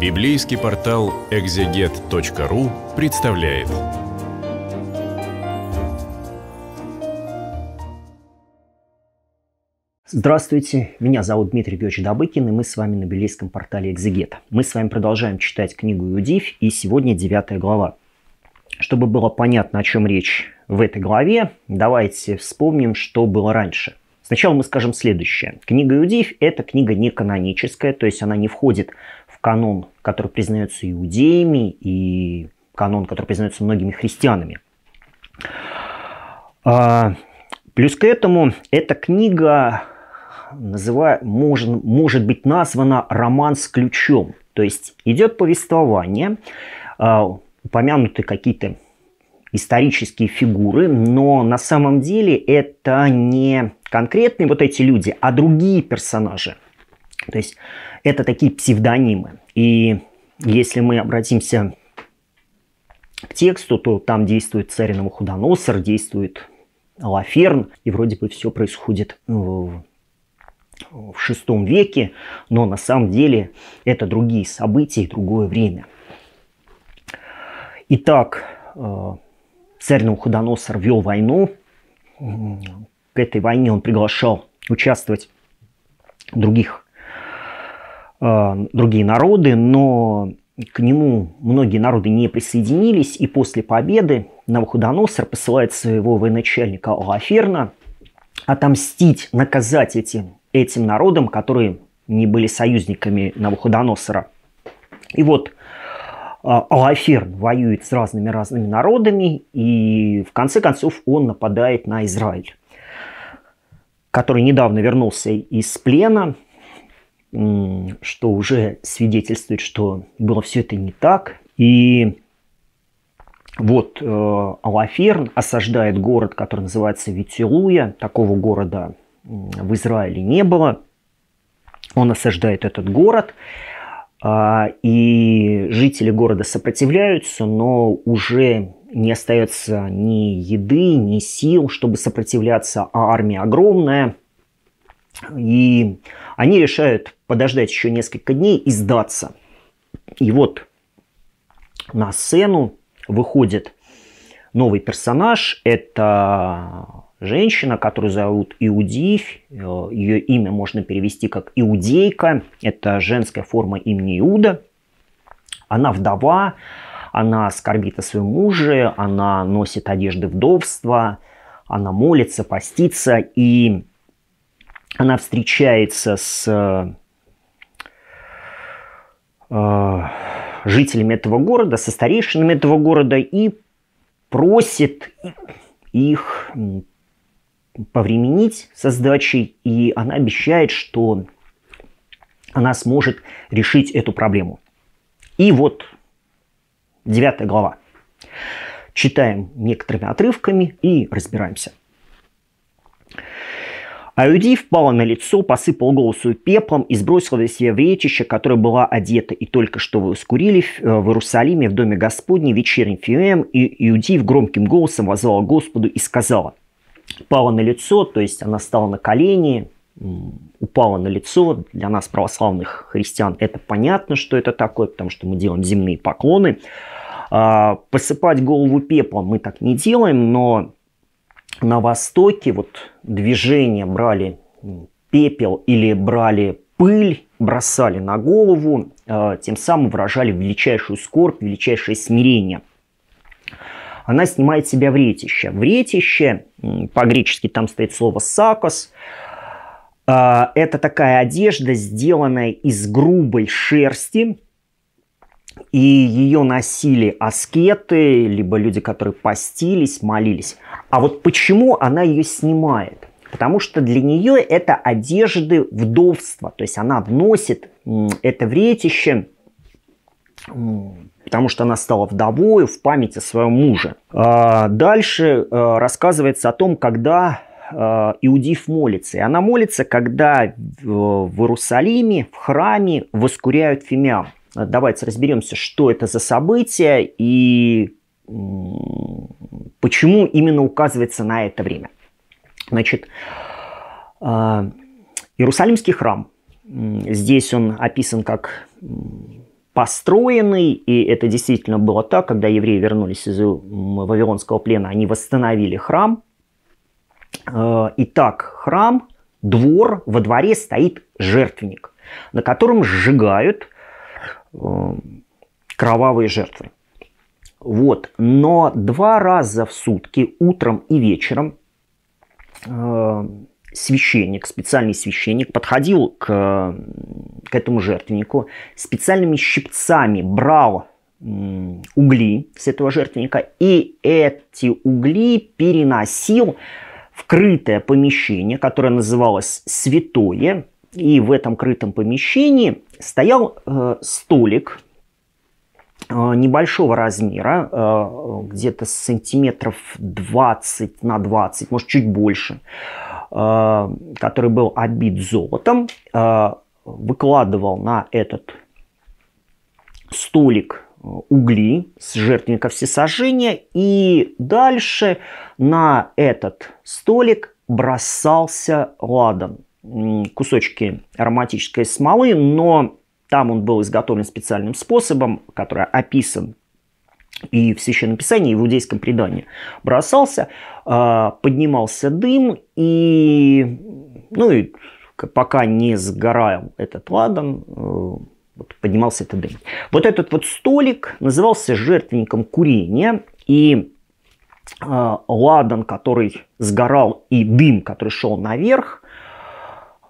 Библейский портал экзегет.ру представляет. Здравствуйте, меня зовут Дмитрий Георгиевич Добыкин, и мы с вами на библейском портале Экзегета. Мы с вами продолжаем читать книгу Иудив, и сегодня девятая глава. Чтобы было понятно, о чем речь в этой главе, давайте вспомним, что было раньше – Сначала мы скажем следующее. Книга Иудеев – это книга не каноническая, то есть она не входит канон, который признается иудеями, и канон, который признается многими христианами. А, плюс к этому эта книга называя, может, может быть названа «Роман с ключом». То есть идет повествование, а, упомянуты какие-то исторические фигуры, но на самом деле это не конкретные вот эти люди, а другие персонажи. То есть это такие псевдонимы. И если мы обратимся к тексту, то там действует царь Новоходоносор, действует Лаферн, и вроде бы все происходит в шестом веке, но на самом деле это другие события и другое время. Итак, э, царь Навуходоносор вел войну. К этой войне он приглашал участвовать других а, другие народы, но к нему многие народы не присоединились, и после победы Навуходоносор посылает своего военачальника Алаферна отомстить, наказать этим, этим народам, которые не были союзниками Навуходоносора. И вот а, Алаферн воюет с разными-разными народами, и в конце концов он нападает на Израиль, который недавно вернулся из плена – что уже свидетельствует, что было все это не так. И вот э, Алаферн осаждает город, который называется Витилуя. Такого города в Израиле не было. Он осаждает этот город, э, и жители города сопротивляются, но уже не остается ни еды, ни сил, чтобы сопротивляться, а армия огромная – и они решают подождать еще несколько дней и сдаться. И вот на сцену выходит новый персонаж. Это женщина, которую зовут Иудиф. Ее имя можно перевести как Иудейка. Это женская форма имени Иуда. Она вдова, она скорбит о своем муже, она носит одежды вдовства, она молится, постится. И она встречается с э, э, жителями этого города, со старейшинами этого города и просит их повременить со сдачей, и она обещает, что она сможет решить эту проблему. И вот девятая глава. Читаем некоторыми отрывками и разбираемся – Аюди впала на лицо, посыпала голосу пеплом и сбросила на себя в речище, которое была одета и только что вы ускурили э, в Иерусалиме в Доме Господне вечерним филеем, и Иудив громким голосом возвала Господу и сказала. Пала на лицо, то есть она стала на колени, упала на лицо. Для нас, православных христиан, это понятно, что это такое, потому что мы делаем земные поклоны. А, посыпать голову пеплом мы так не делаем, но на Востоке вот движение брали пепел или брали пыль, бросали на голову, э, тем самым выражали величайшую скорбь, величайшее смирение. Она снимает себя в ретище в ретище по-гречески там стоит слово «сакос», э, это такая одежда, сделанная из грубой шерсти, и ее носили аскеты, либо люди, которые постились, молились. А вот почему она ее снимает? Потому что для нее это одежды вдовства. То есть она вносит это вретище, потому что она стала вдовою в память о своем муже. А дальше э, рассказывается о том, когда э, Иудив молится. И она молится, когда в Иерусалиме, в храме воскуряют фимиам. А, давайте разберемся, что это за событие и почему именно указывается на это время. Значит, а, Иерусалимский храм. Здесь он описан как построенный, и это действительно было так, когда евреи вернулись из Вавилонского плена, они восстановили храм. А, итак, храм, двор, во дворе стоит жертвенник, на котором сжигают Э, кровавые жертвы. Вот. Но два раза в сутки, утром и вечером, э, священник, специальный священник подходил к, к этому жертвеннику, специальными щипцами брал угли с этого жертвенника и эти угли переносил в крытое помещение, которое называлось «Святое», и в этом крытом помещении стоял э, столик э, небольшого размера, э, где-то сантиметров 20 на 20, может чуть больше, э, который был обит золотом. выкладывал на этот столик угли с жертвенника всесожжения и дальше на этот столик бросался ладан кусочки ароматической смолы, но там он был изготовлен специальным способом, который описан и в Священном Писании, и в иудейском предании. Бросался, а, поднимался дым, и, ну, и пока не сгорал этот ладан, э, вот, поднимался этот дым. Вот этот вот столик назывался жертвенником курения, и а, ладан, который сгорал, и дым, который шел наверх,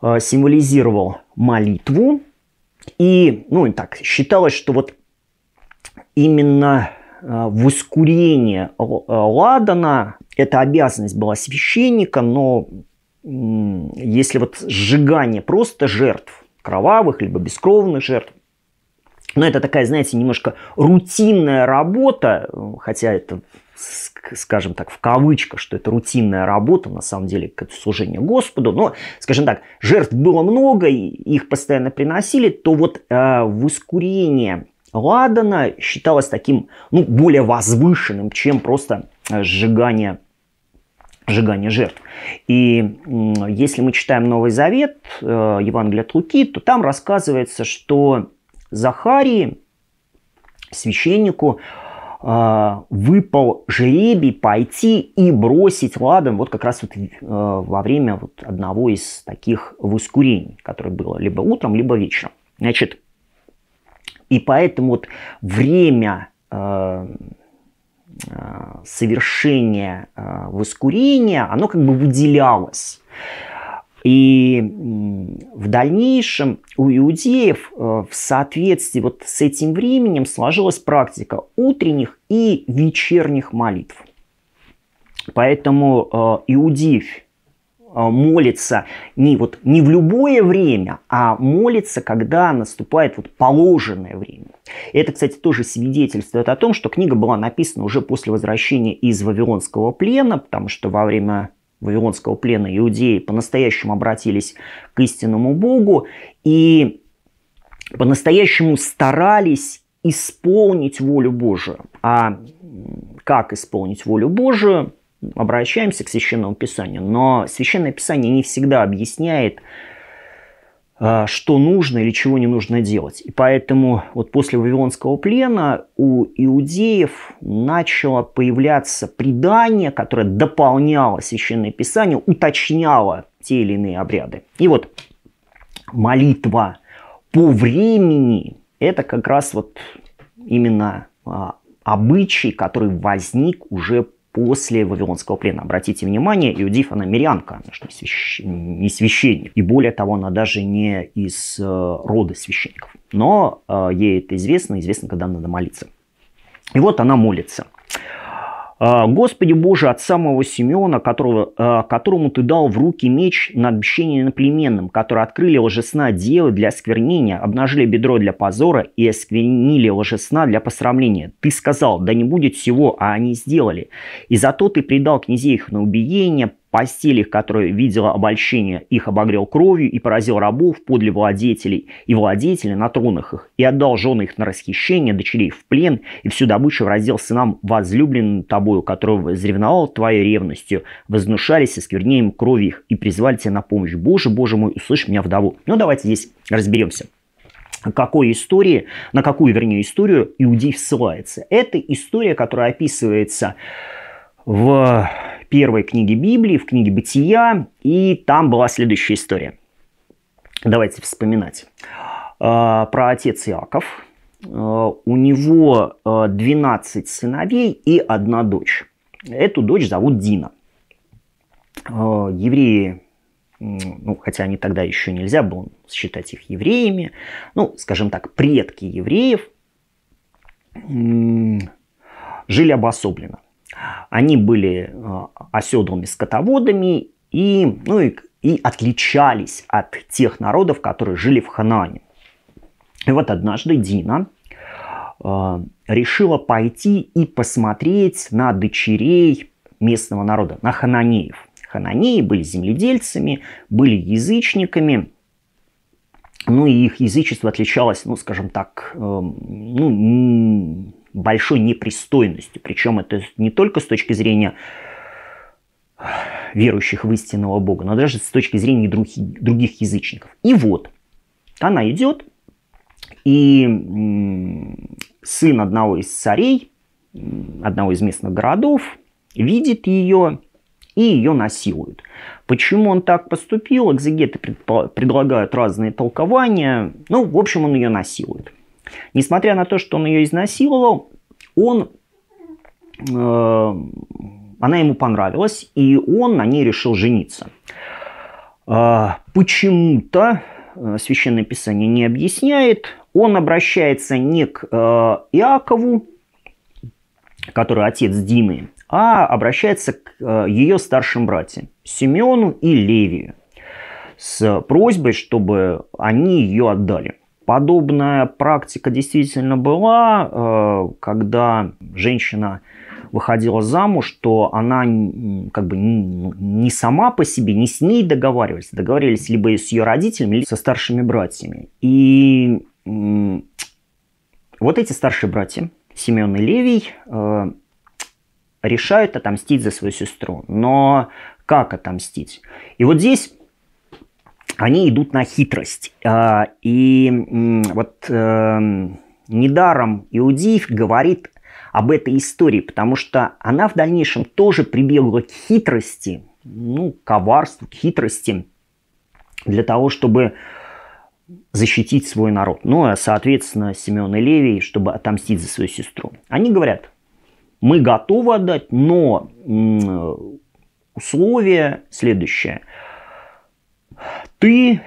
Э, символизировал молитву. И, ну, так, считалось, что вот именно э, в воскурение э, ладана, эта обязанность была священника, но если вот сжигание просто жертв, кровавых либо бескровных жертв, но ну, это такая, знаете, немножко рутинная работа, хотя это скажем так, в кавычках, что это рутинная работа, на самом деле, как служение Господу, но, скажем так, жертв было много, и их постоянно приносили, то вот э, воскурение Ладана считалось таким, ну, более возвышенным, чем просто э, сжигание сжигания жертв. И э, если мы читаем Новый Завет, э, Евангелие от Луки, то там рассказывается, что Захарии, священнику, э, а, выпал жребий пойти и бросить ладом вот как раз вот э, во время вот одного из таких воскурений, которое было либо утром, либо вечером. Значит, и поэтому вот время э, э, совершения воскурения, оно как бы выделялось. И в дальнейшем у иудеев э, в соответствии вот с этим временем сложилась практика утренних и вечерних молитв. Поэтому э, иудеев э, молится не, вот, не в любое время, а молится, когда наступает вот положенное время. это, кстати, тоже свидетельствует о том, что книга была написана уже после возвращения из Вавилонского плена, потому что во время вавилонского плена иудеи по-настоящему обратились к истинному Богу и по-настоящему старались исполнить волю Божию. А как исполнить волю Божию? Обращаемся к Священному Писанию, но Священное Писание не всегда объясняет, а, что нужно или чего не нужно делать. И поэтому вот после Вавилонского плена у иудеев начало появляться предание, которое дополняло Священное Писание, уточняло те или иные обряды. И вот молитва по времени – это как раз вот именно а, обычай, который возник уже после Вавилонского плена. Обратите внимание, Иудиф, она мирянка, она же не, свящ... не священник. И более того, она даже не из э, рода священников. Но э, ей это известно, известно, когда надо молиться. И вот она молится. А, Господи Боже, от самого Симеона, которого, а, которому ты дал в руки меч на обещание наплеменным, которые открыли лжесна дело для сквернения, обнажили бедро для позора и осквернили лжесна для посрамления. Ты сказал, да не будет всего, а они сделали. И зато ты предал князей их на убиение, постелях, которые видела обольщение, их обогрел кровью и поразил рабов подле владетелей, и владетели на тронах их, и отдал жены их на расхищение, дочерей в плен, и всю добычу раздел сынам возлюбленным тобою, которого заревновал твоей ревностью, вознушались осквернением крови их, и призвали тебя на помощь. Боже, Боже мой, услышь меня вдову. Ну, давайте здесь разберемся какой истории, на какую, вернее, историю Иудей ссылается. Это история, которая описывается в первой книге Библии, в книге Бытия, и там была следующая история. Давайте вспоминать. А, про отец Иаков. А, у него 12 а, сыновей и одна дочь. Эту дочь зовут Дина. Евреи ну, хотя они тогда еще нельзя было считать их евреями, ну, скажем так, предки евреев жили обособленно. Они были э, оседлыми скотоводами и, ну и, и отличались от тех народов, которые жили в Ханане. И вот однажды Дина э, решила пойти и посмотреть на дочерей местного народа, на хананеев. Хананеи были земледельцами, были язычниками, ну и их язычество отличалось, ну скажем так, эм, ну, большой непристойностью. Причем это не только с точки зрения верующих в истинного Бога, но даже с точки зрения других, других язычников. И вот, она идет, и сын одного из царей, одного из местных городов, видит ее и ее насилуют. Почему он так поступил, экзегеты предлагают разные толкования. Ну, в общем, он ее насилует. Несмотря на то, что он ее изнасиловал, он, э, она ему понравилась, и он на ней решил жениться. А, э, почему-то Священное Писание не объясняет. Он обращается не к э, Иакову, который отец Димы, а обращается к э, ее старшим братьям Семену и Левию с просьбой, чтобы они ее отдали. Подобная практика действительно была, э, когда женщина выходила замуж, то она как бы не сама по себе, не с ней договаривались, а договаривались либо с ее родителями, либо со старшими братьями. И вот эти старшие братья, Семен и Левий, э, решают отомстить за свою сестру. Но как отомстить? И вот здесь они идут на хитрость. А, и вот эм, недаром Иудиф говорит об этой истории, потому что она в дальнейшем тоже прибегла к хитрости, ну, коварству, к хитрости для того, чтобы защитить свой народ. Ну, а, соответственно, Семен и Левий, чтобы отомстить за свою сестру. Они говорят, мы готовы отдать, но условие следующее – ты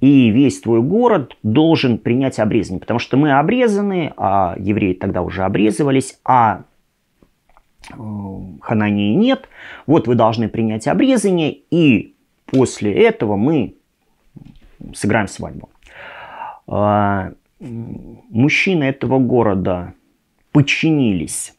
и весь твой город должен принять обрезание, потому что мы обрезаны, а евреи тогда уже обрезывались, а э, Ханании нет. Вот вы должны принять обрезание, и после этого мы сыграем свадьбу. А, мужчины этого города подчинились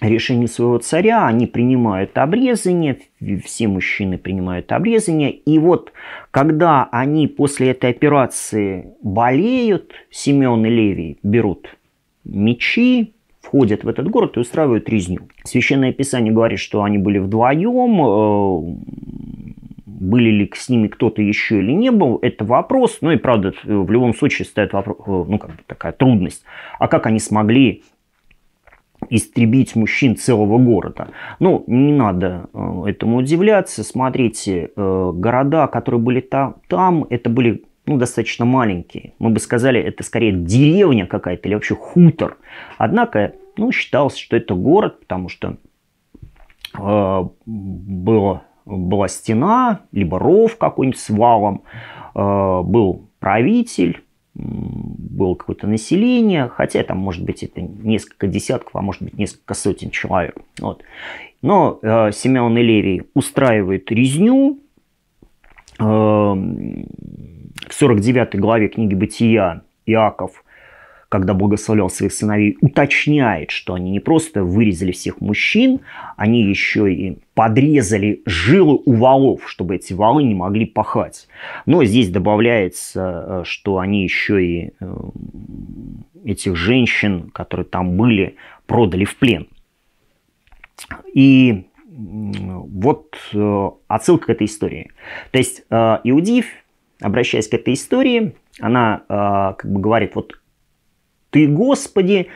решение своего царя, они принимают обрезание, все мужчины принимают обрезание. И вот когда они после этой операции болеют, Симеон и Левий берут мечи, входят в этот город и устраивают резню. Священное Писание говорит, что они были вдвоем, э, были ли с ними кто-то еще или не был, это вопрос. Ну и правда, в любом случае стоит вопрос, ну как бы такая трудность. А как они смогли истребить мужчин целого города. Ну, не надо э, этому удивляться. Смотрите, э, города, которые были там, там это были ну, достаточно маленькие. Мы бы сказали, это скорее деревня какая-то или вообще хутор. Однако, ну, считалось, что это город, потому что э, было, была стена, либо ров какой-нибудь с валом, э, был правитель, было какое-то население, хотя там может быть это несколько десятков, а может быть несколько сотен человек. Вот. Но э, Симеон Элевий устраивает резню. Э, в 49 главе книги «Бытия» Иаков когда благословлял своих сыновей, уточняет, что они не просто вырезали всех мужчин, они еще и подрезали жилы у валов, чтобы эти валы не могли пахать. Но здесь добавляется, э, что они еще и эм, этих женщин, которые там были, продали в плен. И вот э, отсылка к этой истории. То есть э, Иудив, обращаясь к этой истории, она как бы говорит, вот ты, Господи,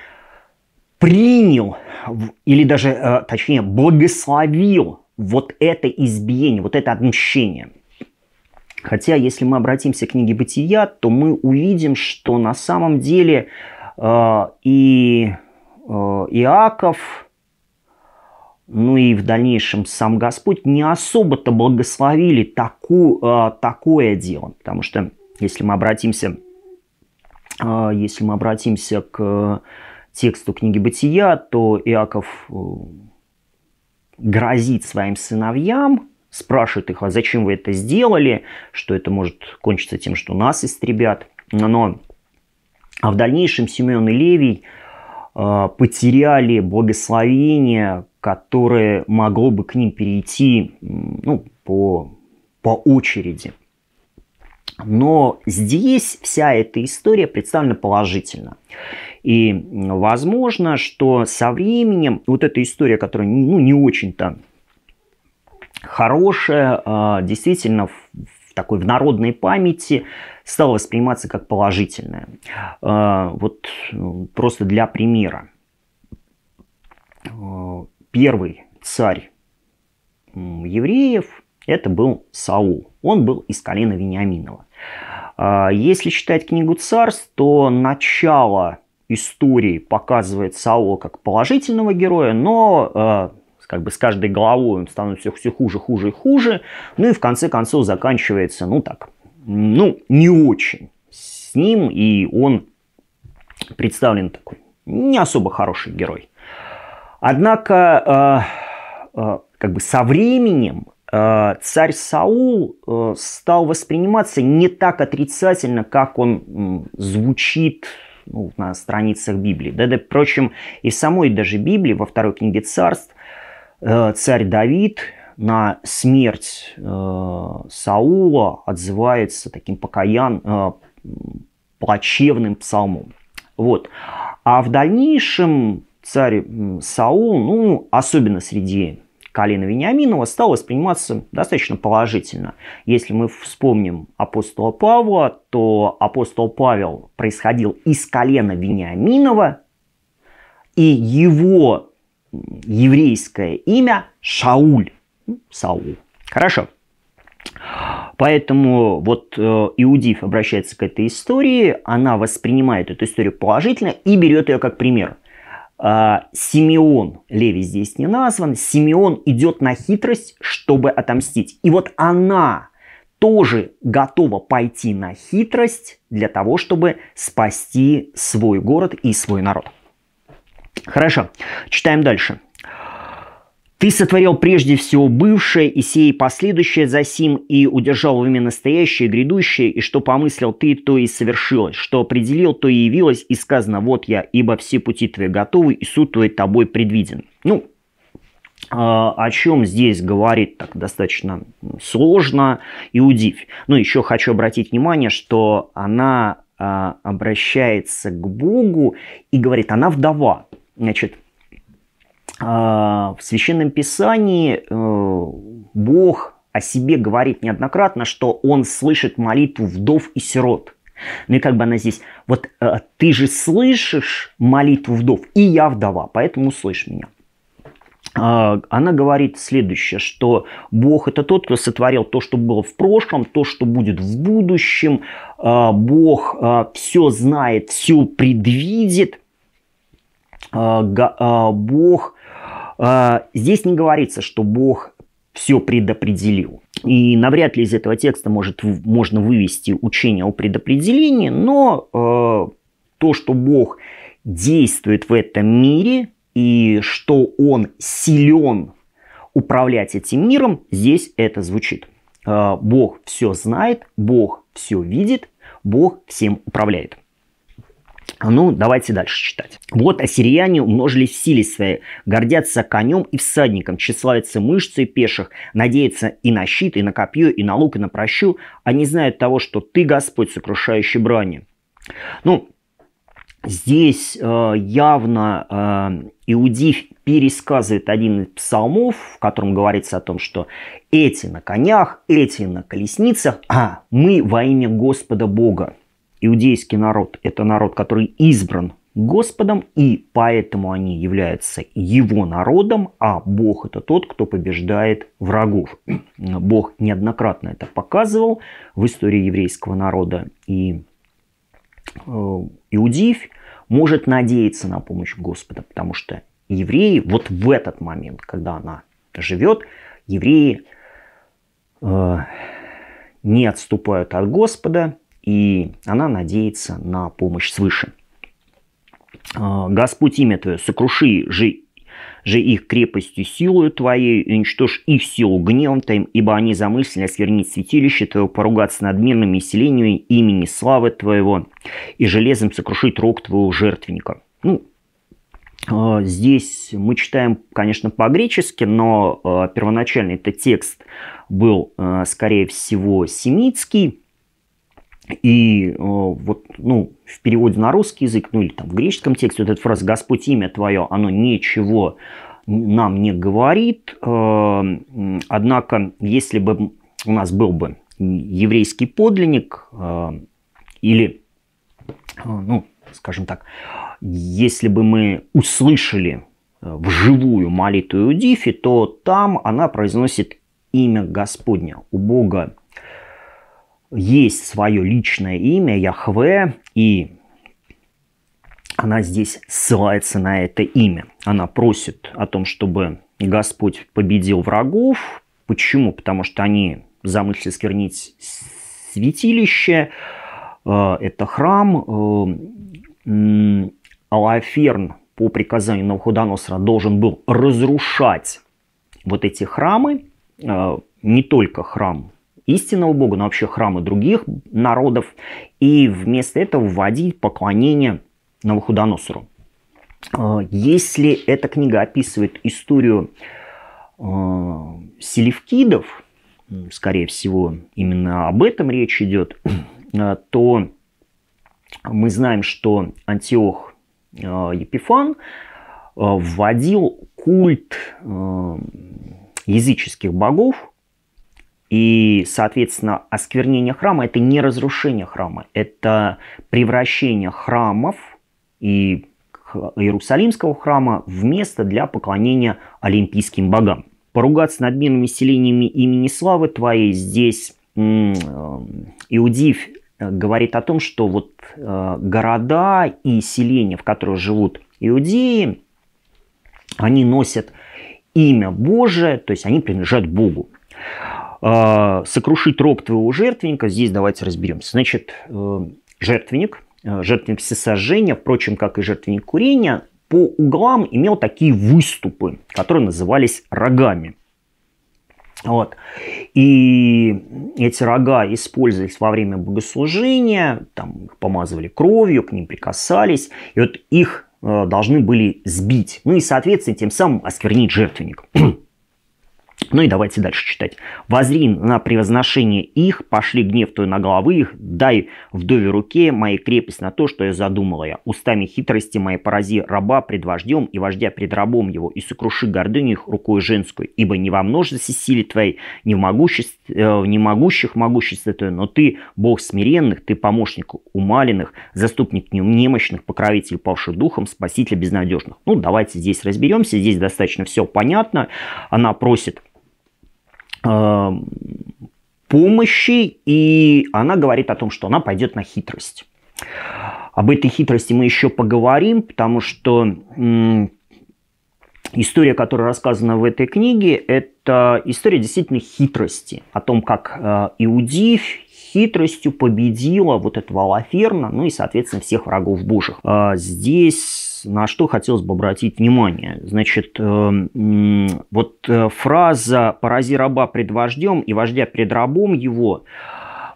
принял или даже, э, точнее, благословил вот это избиение, вот это отмщение. Хотя, если мы обратимся к книге Бытия, то мы увидим, что на самом деле э, и э, Иаков, ну и в дальнейшем сам Господь не особо-то благословили таку, э, такое дело. Потому что, если мы обратимся а, если мы обратимся к тексту книги «Бытия», то Иаков э, грозит своим сыновьям, спрашивает их, а зачем вы это сделали, что это может кончиться тем, что нас истребят. Но а в дальнейшем Симеон и Левий э, потеряли благословение, которое могло бы к ним перейти ну, по, по очереди – но здесь вся эта история представлена положительно. И возможно, что со временем вот эта история, которая ну, не очень-то хорошая, а, действительно в такой в народной памяти стала восприниматься как положительная. А, вот э, просто для примера. Э, первый царь евреев – это был Саул. Он был из колена Вениаминова. А, если считать книгу «Царств», то начало истории показывает Саула как положительного героя, но а, как бы с каждой главой он становится все хуже, хуже и хуже. Ну и в конце концов заканчивается, ну так, ну не очень с ним, и он представлен такой не особо хороший герой. Однако, э, э, как бы со временем Э, царь Саул э, стал восприниматься не так отрицательно, как он звучит ну, на страницах Библии. Да, да, впрочем, и самой даже Библии, во второй книге царств, э, царь Давид на смерть Саула отзывается таким покаян, плачевным псалмом. Вот. А в дальнейшем царь Саул, ну, особенно среди Калина Вениаминова стал восприниматься достаточно положительно. Если мы вспомним апостола Павла, то апостол Павел происходил из колена Вениаминова, и его еврейское имя Шауль. Ну, Саул. Хорошо. Поэтому вот э, Иудиф обращается к этой истории, она воспринимает эту историю положительно и берет ее как пример. А, Симеон, Леви здесь не назван, Симеон идет на хитрость, чтобы отомстить. И вот она тоже готова пойти на хитрость для того, чтобы спасти свой город и свой народ. Хорошо, читаем дальше. Ты сотворил прежде всего бывшее и сей последующее за сим, и удержал в уме настоящее, грядущее, и что помыслил ты, то и совершилось, что определил, то и явилось, и сказано, вот я, ибо все пути твои готовы, и суд твой тобой предвиден. Ну, а, о чем здесь говорить так достаточно сложно и Иудивь. Ну, еще хочу обратить внимание, что она а, обращается к Богу и говорит, она вдова. Значит, а, в Священном Писании э, Бог о себе говорит неоднократно, что Он слышит молитву вдов и сирот. Ну и как бы она здесь, вот э, ты же слышишь молитву вдов, и я вдова, поэтому слышь меня. А, она говорит следующее, что Бог это тот, кто сотворил то, что было в прошлом, то, что будет в будущем. А, Бог э, все знает, все предвидит. Бог а, здесь не говорится, что Бог все предопределил. И навряд ли из этого текста может, можно вывести учение о предопределении, но э, то, что Бог действует в этом мире и что Он силен управлять этим миром, здесь это звучит. Э, Бог все знает, Бог все видит, Бог всем управляет. Ну, давайте дальше читать. «Вот ассирияне умножили в силе своей, гордятся конем и всадником, тщеславятся мышцей пеших, надеются и на щит, и на копье, и на лук, и на прощу. не знают того, что ты, Господь, сокрушающий брани». Ну, здесь э, явно э, Иудив пересказывает один из псалмов, в котором говорится о том, что эти на конях, эти на колесницах, а мы во имя Господа Бога. Иудейский народ – это народ, который избран Господом, и поэтому они являются его народом, а Бог это тот, кто побеждает врагов. Бог неоднократно это показывал в истории еврейского народа, и э, иудеев может надеяться на помощь Господа, потому что евреи вот в этот момент, когда она живет, евреи э, не отступают от Господа, и она надеется на помощь свыше. А, «Господь имя твое, сокруши же, же их крепостью силою твоей, и уничтожь их силу гневом твоим, ибо они замыслили свернить святилище твое, поругаться над мирными селениями имени славы твоего, и железом сокрушить рог твоего жертвенника». Ну, а, Здесь мы читаем, конечно, по-гречески, но а, первоначальный этот текст был, скорее всего, семитский. И э, вот, ну, в переводе на русский язык, ну или там в греческом тексте вот эта фраза «Господь имя твое», оно ничего нам не говорит. Э, однако, если бы у нас был бы еврейский подлинник э, или, ну, скажем так, если бы мы услышали вживую молитву Иудифи, то там она произносит имя Господня. У Бога есть свое личное имя Яхве, и она здесь ссылается на это имя. Она просит о том, чтобы Господь победил врагов. Почему? Потому что они замыслили сквернить святилище, э, это храм. Э, Алаферн по приказанию Навуходоносора должен был разрушать вот эти храмы, э, не только храм истинного Бога, но вообще храмы других народов, и вместо этого вводить поклонение Новохудоносору. А, если эта книга описывает историю а, селевкидов, скорее всего, именно об этом речь идет, а, то мы знаем, что Антиох Епифан вводил культ языческих богов, и, соответственно, осквернение храма – это не разрушение храма, это превращение храмов и Иерусалимского храма в место для поклонения олимпийским богам. Поругаться над мирными селениями имени славы твоей здесь э, Иудив э, говорит о том, что вот э, города и селения, в которых живут иудеи, они носят имя Божие, то есть они принадлежат Богу. А, сокрушить роб твоего жертвенника. Здесь давайте разберемся. Значит, э, жертвенник, э, жертвенник всесожжения, впрочем, как и жертвенник курения, по углам имел такие выступы, которые назывались рогами. Вот. И эти рога использовались во время богослужения, там их помазывали кровью, к ним прикасались, и вот их э, должны были сбить, ну и, соответственно, тем самым осквернить жертвенник. Ну и давайте дальше читать. «Возри на превозношение их, пошли гнев твой на головы их, дай вдове руке моей крепость на то, что я задумала я. Устами хитрости моей порази раба пред вождем и вождя пред рабом его, и сокруши гордыню их рукой женскую, ибо не во множестве силы твоей, не в, могуществ, э, не могущих могуществе твое, но ты Бог смиренных, ты помощник умаленных, заступник немощных, покровитель павших духом, спаситель безнадежных». Ну, давайте здесь разберемся, здесь достаточно все понятно. Она просит Эм, помощи, и она говорит о том, что она пойдет на хитрость. Об этой хитрости мы еще поговорим, потому что история, которая рассказана в этой книге, это история действительно хитрости, о том, как э, Иудив хитростью победила вот этого Алаферна, ну и, соответственно, всех врагов божьих. Э, здесь на что хотелось бы обратить внимание. Значит, э, вот э, фраза «порази раба пред вождем и вождя пред рабом его»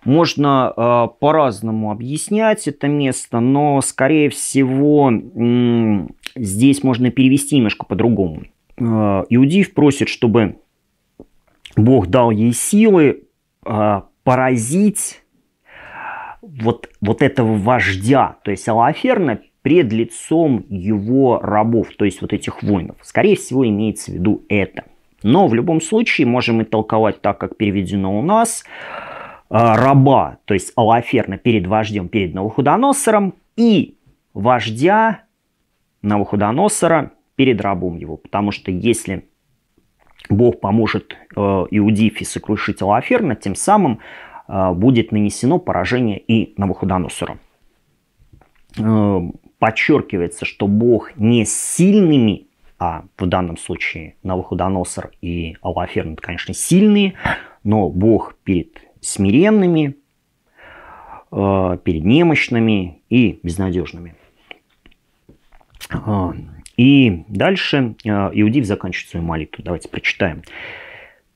можно э, по-разному объяснять это место, но, скорее всего, здесь можно перевести немножко по-другому. Иудив просит, чтобы Бог дал ей силы поразить вот, вот этого вождя. То есть Алаферна пред лицом его рабов, то есть вот этих воинов. Скорее всего, имеется в виду это. Но в любом случае можем и толковать так, как переведено у нас. А, раба, то есть Алаферна перед вождем, перед Навуходоносором и вождя Навуходоносора перед рабом его. Потому что если Бог поможет э, Иудифе сокрушить Алаферна, тем самым э, будет нанесено поражение и Навуходоносору. Э, подчеркивается, что Бог не сильными, а в данном случае Навуходоносор и Алаферн, конечно, сильные, но Бог перед смиренными, э, перед немощными и безнадежными. Э, и дальше э, Иудив заканчивает свою молитву. Давайте прочитаем.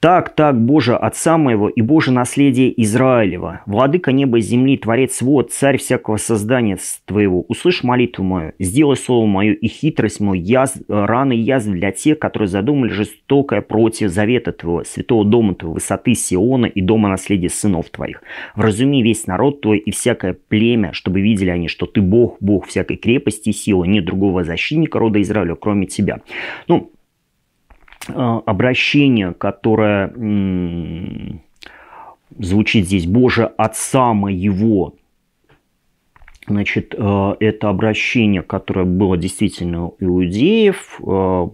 Так, так, Боже, Отца моего и Боже наследие Израилева, владыка неба и земли, творец свод, царь всякого создания твоего, услышь молитву мою, сделай слово мое и хитрость мою, язв, э, раны и язв для тех, которые задумали жестокое против завета твоего, святого дома твоего, высоты Сиона и дома наследия сынов твоих. Вразуми весь народ твой и всякое племя, чтобы видели они, что ты Бог, Бог всякой крепости и силы, нет другого защитника рода Израиля, кроме тебя. Ну, Э, обращение, которое звучит здесь «Боже, Отца моего», Значит, э, это обращение, которое было действительно у иудеев, э,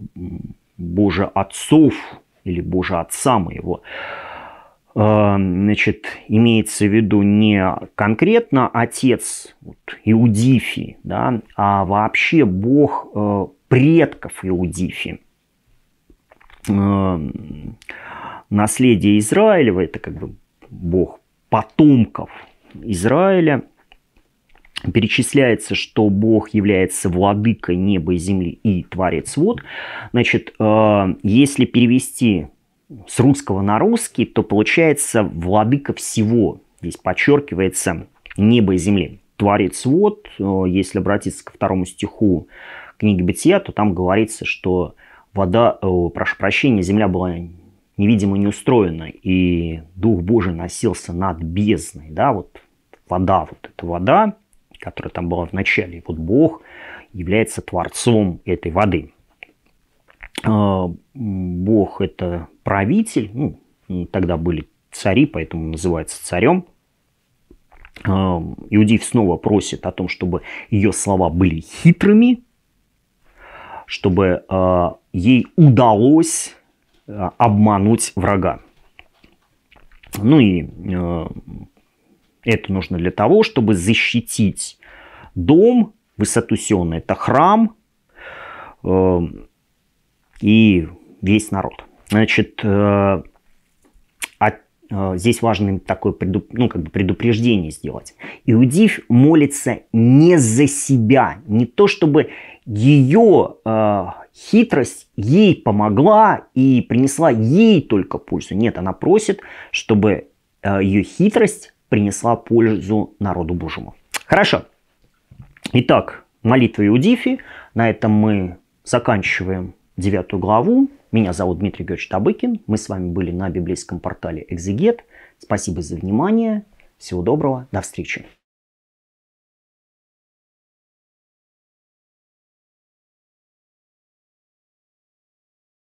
Боже отцов или Боже отца моего, значит, имеется в виду не конкретно отец вот, Иудифи, да, а вообще Бог предков Иудифи. Э, наследие Израилева, это как бы бог потомков Израиля. Перечисляется, что Бог является владыкой неба и земли и творец вод. Значит, э, если перевести с русского на русский, то получается владыка всего. Здесь подчеркивается небо и земли. Творец вот э, если обратиться ко второму стиху книги Бытия, то там говорится, что вода, о, э, прошу прощения, земля была невидимо не устроена, и Дух Божий носился над бездной, да, вот вода, вот эта вода, которая там была в начале, и вот Бог является творцом этой воды. Э, Бог – это правитель, ну, тогда были цари, поэтому называется царем. Э, Иудив снова просит о том, чтобы ее слова были хитрыми, чтобы э, ей удалось э, обмануть врага. Ну и э, это нужно для того, чтобы защитить дом, высоту высотусенный это храм э, и весь народ. Значит, э, Э, здесь важно такое предуп... ну, как бы предупреждение сделать. Иудив молится не за себя, не то чтобы ее э, хитрость ей помогла и принесла ей только пользу. Нет, она просит, чтобы э, ее хитрость принесла пользу народу Божьему. Хорошо. Итак, молитва Иудифи. На этом мы заканчиваем девятую главу. Меня зовут Дмитрий Георгиевич Табыкин. Мы с вами были на библейском портале «Экзегет». Спасибо за внимание. Всего доброго. До встречи.